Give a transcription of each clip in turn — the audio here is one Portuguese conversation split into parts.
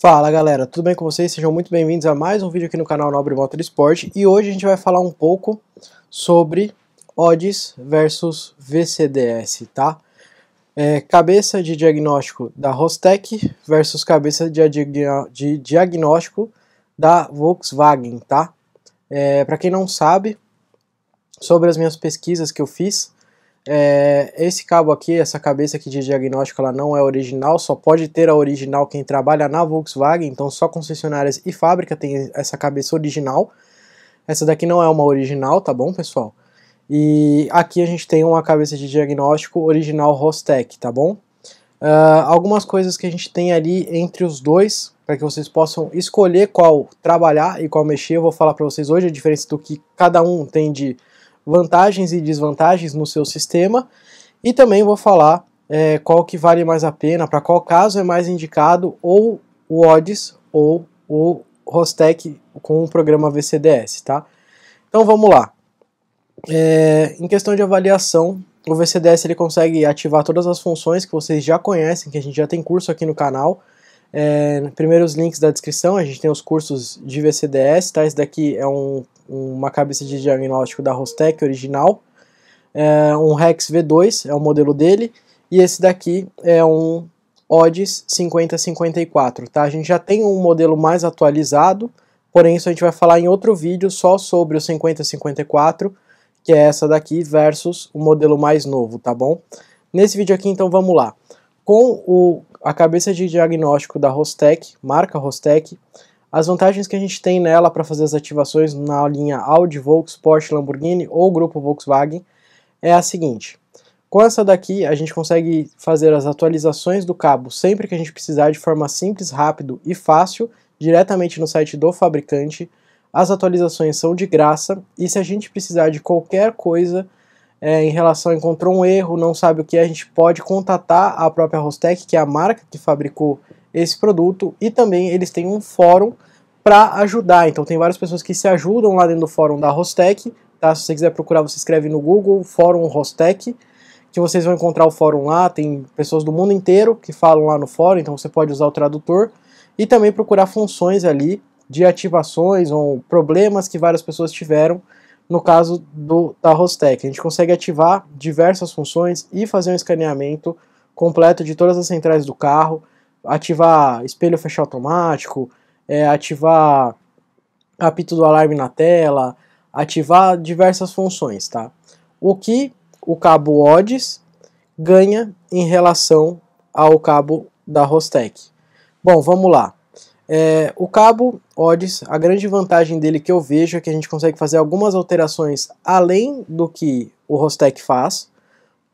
Fala galera, tudo bem com vocês? Sejam muito bem-vindos a mais um vídeo aqui no canal Nobre Motor Esporte e hoje a gente vai falar um pouco sobre odds versus VCDS, tá? É, cabeça de diagnóstico da Rostec versus cabeça de, de diagnóstico da Volkswagen, tá? É, Para quem não sabe, sobre as minhas pesquisas que eu fiz, é, esse cabo aqui, essa cabeça aqui de diagnóstico, ela não é original, só pode ter a original quem trabalha na Volkswagen, então só concessionárias e fábrica tem essa cabeça original. Essa daqui não é uma original, tá bom, pessoal? E aqui a gente tem uma cabeça de diagnóstico original Rostec, tá bom? Uh, algumas coisas que a gente tem ali entre os dois, para que vocês possam escolher qual trabalhar e qual mexer, eu vou falar para vocês hoje a diferença do que cada um tem de vantagens e desvantagens no seu sistema e também vou falar é, qual que vale mais a pena, para qual caso é mais indicado ou o odds ou o Rostec com o programa VCDS, tá? Então vamos lá. É, em questão de avaliação, o VCDS ele consegue ativar todas as funções que vocês já conhecem, que a gente já tem curso aqui no canal. É, primeiro os links da descrição, a gente tem os cursos de VCDS, tá? Esse daqui é um uma cabeça de diagnóstico da Rostec original. É um Rex V2 é o modelo dele. E esse daqui é um Odds 5054, tá? A gente já tem um modelo mais atualizado, porém isso a gente vai falar em outro vídeo só sobre o 5054, que é essa daqui, versus o modelo mais novo, tá bom? Nesse vídeo aqui, então, vamos lá. Com o, a cabeça de diagnóstico da Rostec, marca Rostec, as vantagens que a gente tem nela para fazer as ativações na linha Audi, Volkswagen, Porsche, Lamborghini ou grupo Volkswagen é a seguinte. Com essa daqui, a gente consegue fazer as atualizações do cabo sempre que a gente precisar de forma simples, rápido e fácil, diretamente no site do fabricante. As atualizações são de graça e se a gente precisar de qualquer coisa é, em relação a encontrou um erro, não sabe o que, a gente pode contatar a própria Rostec, que é a marca que fabricou esse produto e também eles têm um fórum para ajudar. Então tem várias pessoas que se ajudam lá dentro do fórum da Rostec, tá? Se você quiser procurar, você escreve no Google fórum Rostec, que vocês vão encontrar o fórum lá, tem pessoas do mundo inteiro que falam lá no fórum, então você pode usar o tradutor e também procurar funções ali de ativações ou problemas que várias pessoas tiveram no caso do, da Rostec. A gente consegue ativar diversas funções e fazer um escaneamento completo de todas as centrais do carro ativar espelho fechar automático, é, ativar apito do alarme na tela, ativar diversas funções, tá? O que o cabo ODES ganha em relação ao cabo da Rostec. Bom, vamos lá. É, o cabo ODES, a grande vantagem dele que eu vejo é que a gente consegue fazer algumas alterações além do que o Rostec faz.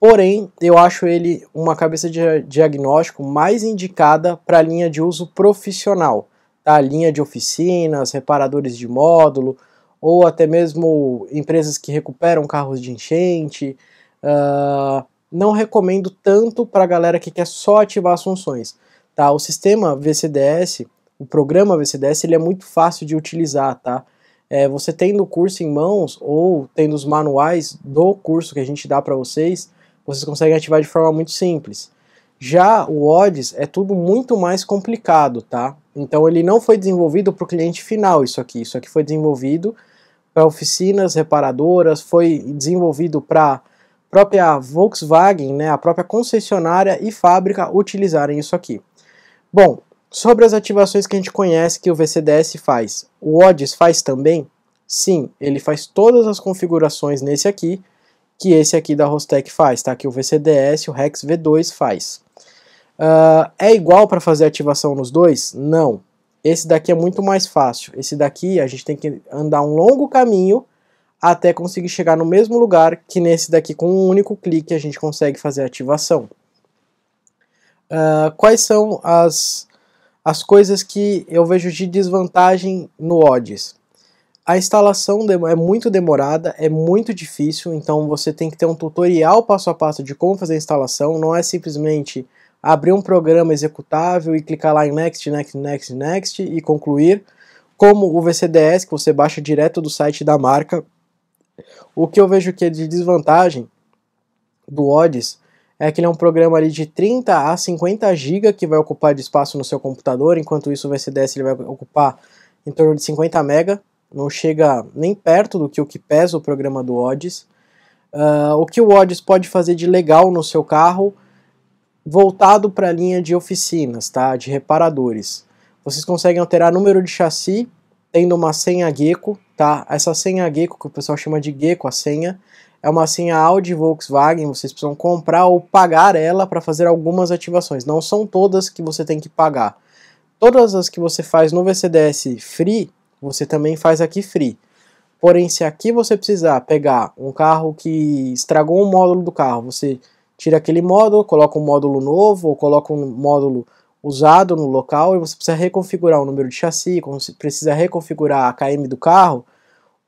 Porém, eu acho ele uma cabeça de diagnóstico mais indicada para a linha de uso profissional, tá? Linha de oficinas, reparadores de módulo, ou até mesmo empresas que recuperam carros de enchente. Uh, não recomendo tanto para a galera que quer só ativar as funções, tá? O sistema VCDS, o programa VCDS, ele é muito fácil de utilizar, tá? É, você tendo o curso em mãos ou tendo os manuais do curso que a gente dá para vocês, vocês conseguem ativar de forma muito simples. Já o odds é tudo muito mais complicado, tá? Então ele não foi desenvolvido para o cliente final isso aqui. Isso aqui foi desenvolvido para oficinas reparadoras, foi desenvolvido para própria Volkswagen, né, a própria concessionária e fábrica utilizarem isso aqui. Bom, sobre as ativações que a gente conhece que o VCDS faz, o odds faz também? Sim, ele faz todas as configurações nesse aqui, que esse aqui da Rostec faz, tá? Que o VCDS, o Rex V2 faz. Uh, é igual para fazer ativação nos dois? Não. Esse daqui é muito mais fácil. Esse daqui a gente tem que andar um longo caminho até conseguir chegar no mesmo lugar que nesse daqui com um único clique a gente consegue fazer a ativação. Uh, quais são as, as coisas que eu vejo de desvantagem no odds? A instalação é muito demorada, é muito difícil, então você tem que ter um tutorial passo a passo de como fazer a instalação, não é simplesmente abrir um programa executável e clicar lá em Next, Next, Next, Next e concluir, como o VCDS que você baixa direto do site da marca. O que eu vejo que é de desvantagem do Odds é que ele é um programa ali de 30 a 50 GB que vai ocupar de espaço no seu computador, enquanto isso o VCDS ele vai ocupar em torno de 50 MB não chega nem perto do que o que pesa o programa do Odds. Uh, o que o Odds pode fazer de legal no seu carro, voltado para a linha de oficinas, tá? de reparadores. Vocês conseguem alterar número de chassi, tendo uma senha Gecko, tá? Essa senha Gecko, que o pessoal chama de Gecko, a senha, é uma senha Audi Volkswagen, vocês precisam comprar ou pagar ela para fazer algumas ativações. Não são todas que você tem que pagar. Todas as que você faz no VCDS Free, você também faz aqui free. Porém, se aqui você precisar pegar um carro que estragou um módulo do carro, você tira aquele módulo, coloca um módulo novo ou coloca um módulo usado no local e você precisa reconfigurar o número de chassi, precisa reconfigurar a KM do carro,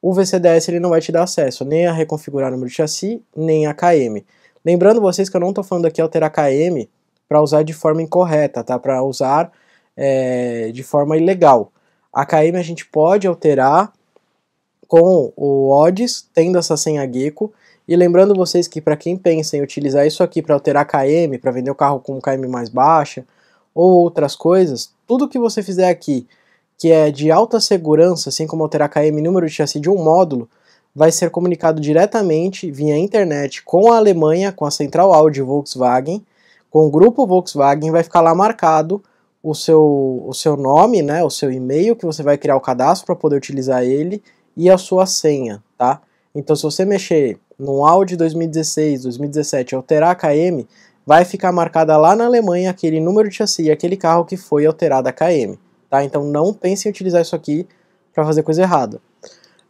o VCDS ele não vai te dar acesso nem a reconfigurar o número de chassi, nem a KM. Lembrando vocês que eu não estou falando aqui alterar KM para usar de forma incorreta, tá? para usar é, de forma ilegal. A KM a gente pode alterar com o odds, tendo essa senha Gecko. E lembrando vocês que para quem pensa em utilizar isso aqui para alterar KM, para vender o carro com KM mais baixa ou outras coisas, tudo que você fizer aqui que é de alta segurança, assim como alterar KM número de chassi de um módulo, vai ser comunicado diretamente via internet com a Alemanha, com a central Audi Volkswagen, com o grupo Volkswagen, vai ficar lá marcado o seu, o seu nome, né, o seu e-mail que você vai criar o cadastro para poder utilizar ele e a sua senha, tá? Então se você mexer no Audi 2016, 2017, alterar a KM, vai ficar marcada lá na Alemanha aquele número de chassi e aquele carro que foi alterado a KM, tá? Então não pense em utilizar isso aqui para fazer coisa errada.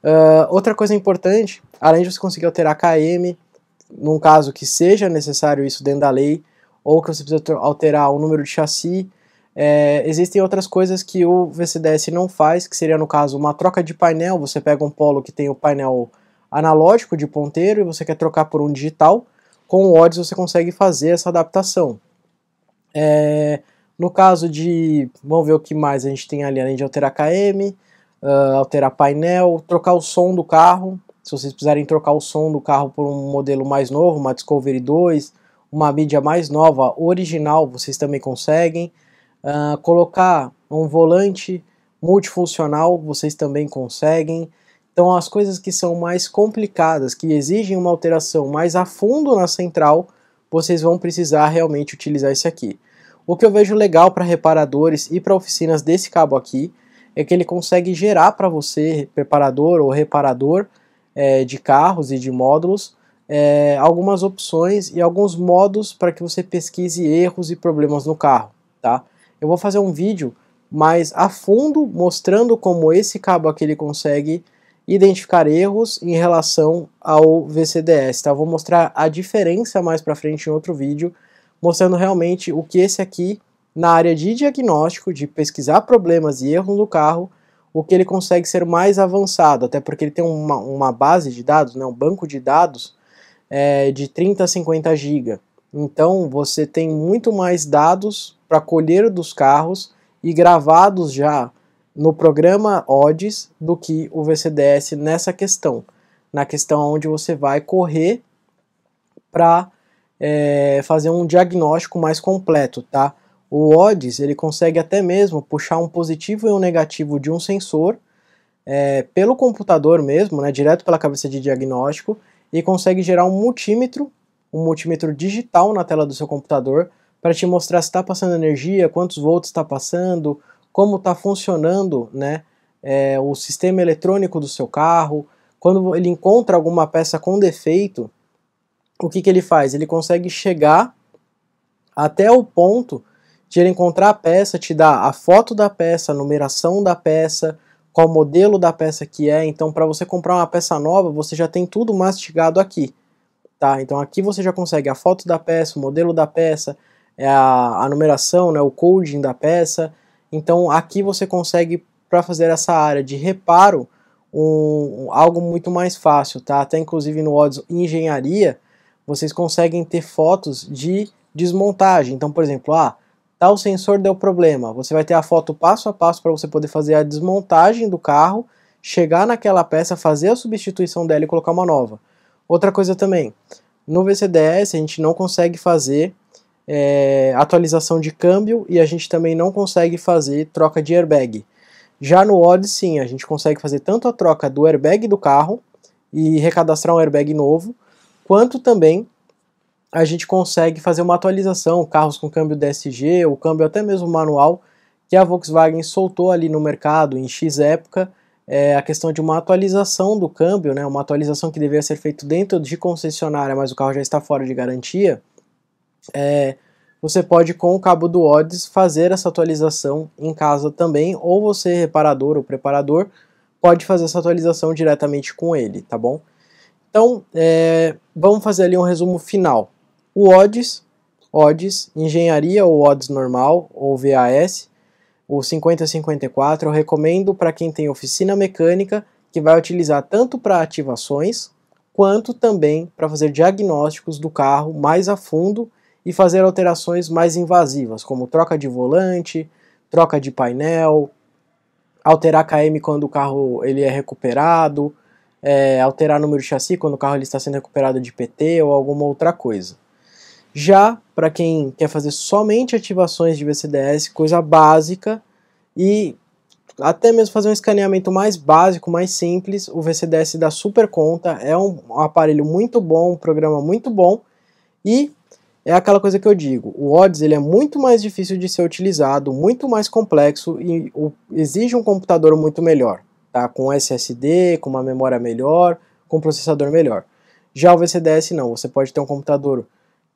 Uh, outra coisa importante, além de você conseguir alterar a KM, num caso que seja necessário isso dentro da lei, ou que você precisa alterar o número de chassi, é, existem outras coisas que o VCDS não faz, que seria no caso uma troca de painel. Você pega um polo que tem o painel analógico de ponteiro e você quer trocar por um digital. Com o Odyssey você consegue fazer essa adaptação. É, no caso de, vamos ver o que mais a gente tem ali, além de alterar KM, uh, ah, alterar painel, trocar o som do carro. Se vocês precisarem trocar o som do carro por um modelo mais novo, uma Discovery 2, uma mídia mais nova, original, vocês também conseguem. Uh, colocar um volante multifuncional, vocês também conseguem. Então, as coisas que são mais complicadas, que exigem uma alteração mais a fundo na central, vocês vão precisar realmente utilizar esse aqui. O que eu vejo legal para reparadores e para oficinas desse cabo aqui é que ele consegue gerar para você, preparador ou reparador é, de carros e de módulos, é, algumas opções e alguns modos para que você pesquise erros e problemas no carro, tá? Eu vou fazer um vídeo mais a fundo mostrando como esse cabo aqui ele consegue identificar erros em relação ao VCDS, tá? Eu vou mostrar a diferença mais para frente em outro vídeo, mostrando realmente o que esse aqui na área de diagnóstico, de pesquisar problemas e erros no carro, o que ele consegue ser mais avançado, até porque ele tem uma, uma base de dados, né, um banco de dados é, de 30 a 50 GB. Então você tem muito mais dados para colher dos carros e gravados já no programa odds do que o VCDS nessa questão, na questão onde você vai correr para é, fazer um diagnóstico mais completo, tá? O odds ele consegue até mesmo puxar um positivo e um negativo de um sensor é, pelo computador mesmo, né, direto pela cabeça de diagnóstico, e consegue gerar um multímetro um multímetro digital na tela do seu computador para te mostrar se está passando energia, quantos volts está passando, como está funcionando né, é, o sistema eletrônico do seu carro. Quando ele encontra alguma peça com defeito, o que, que ele faz? Ele consegue chegar até o ponto de ele encontrar a peça, te dar a foto da peça, a numeração da peça, qual modelo da peça que é. Então, para você comprar uma peça nova, você já tem tudo mastigado aqui. Tá? Então aqui você já consegue a foto da peça, o modelo da peça, é a, a numeração, né, o coding da peça. Então aqui você consegue, para fazer essa área de reparo, um, um, algo muito mais fácil. Tá? Até inclusive no Odds Engenharia, vocês conseguem ter fotos de desmontagem. Então, por exemplo, ah, tal sensor deu problema. Você vai ter a foto passo a passo para você poder fazer a desmontagem do carro, chegar naquela peça, fazer a substituição dela e colocar uma nova. Outra coisa também, no VCDS a gente não consegue fazer é, atualização de câmbio e a gente também não consegue fazer troca de airbag. Já no Odyssey sim, a gente consegue fazer tanto a troca do airbag do carro e recadastrar um airbag novo, quanto também a gente consegue fazer uma atualização, carros com câmbio DSG, ou câmbio até mesmo manual, que a Volkswagen soltou ali no mercado em X época, é a questão de uma atualização do câmbio, né, uma atualização que deveria ser feita dentro de concessionária, mas o carro já está fora de garantia, é, você pode com o cabo do odds fazer essa atualização em casa também, ou você reparador ou preparador pode fazer essa atualização diretamente com ele, tá bom? Então, é, vamos fazer ali um resumo final. O odds, odds, engenharia ou odds normal ou VAS, o 5054 eu recomendo para quem tem oficina mecânica, que vai utilizar tanto para ativações, quanto também para fazer diagnósticos do carro mais a fundo e fazer alterações mais invasivas, como troca de volante, troca de painel, alterar KM quando o carro ele é recuperado, é, alterar número de chassi quando o carro ele está sendo recuperado de PT ou alguma outra coisa. Já para quem quer fazer somente ativações de VCDS, coisa básica, e até mesmo fazer um escaneamento mais básico, mais simples, o VCDS dá super conta, é um aparelho muito bom, um programa muito bom, e é aquela coisa que eu digo, o Odds ele é muito mais difícil de ser utilizado, muito mais complexo e exige um computador muito melhor, tá? com SSD, com uma memória melhor, com processador melhor. Já o VCDS não, você pode ter um computador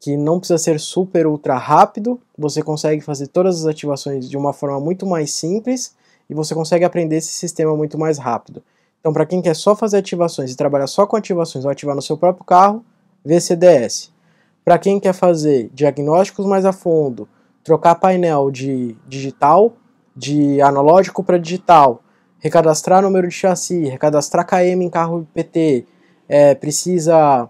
que não precisa ser super ultra rápido, você consegue fazer todas as ativações de uma forma muito mais simples e você consegue aprender esse sistema muito mais rápido. Então, para quem quer só fazer ativações e trabalhar só com ativações ou ativar no seu próprio carro, VCDS. Para quem quer fazer diagnósticos mais a fundo, trocar painel de digital, de analógico para digital, recadastrar número de chassi, recadastrar KM em carro PT, é, precisa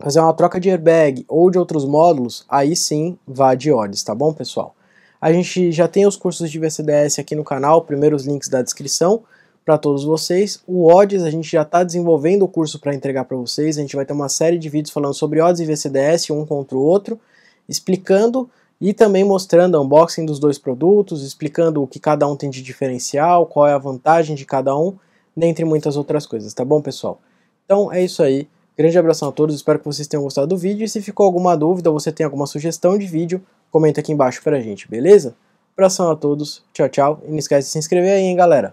fazer é uma troca de airbag ou de outros módulos, aí sim vá de odds, tá bom, pessoal? A gente já tem os cursos de VCDS aqui no canal, primeiros links da descrição para todos vocês. O odds a gente já está desenvolvendo o curso para entregar para vocês. A gente vai ter uma série de vídeos falando sobre odds e VCDS, um contra o outro, explicando e também mostrando o unboxing dos dois produtos, explicando o que cada um tem de diferencial, qual é a vantagem de cada um, dentre muitas outras coisas, tá bom, pessoal? Então é isso aí. Grande abração a todos, espero que vocês tenham gostado do vídeo e se ficou alguma dúvida ou você tem alguma sugestão de vídeo, comenta aqui embaixo pra gente, beleza? Abração a todos, tchau, tchau e não esquece de se inscrever aí, hein, galera!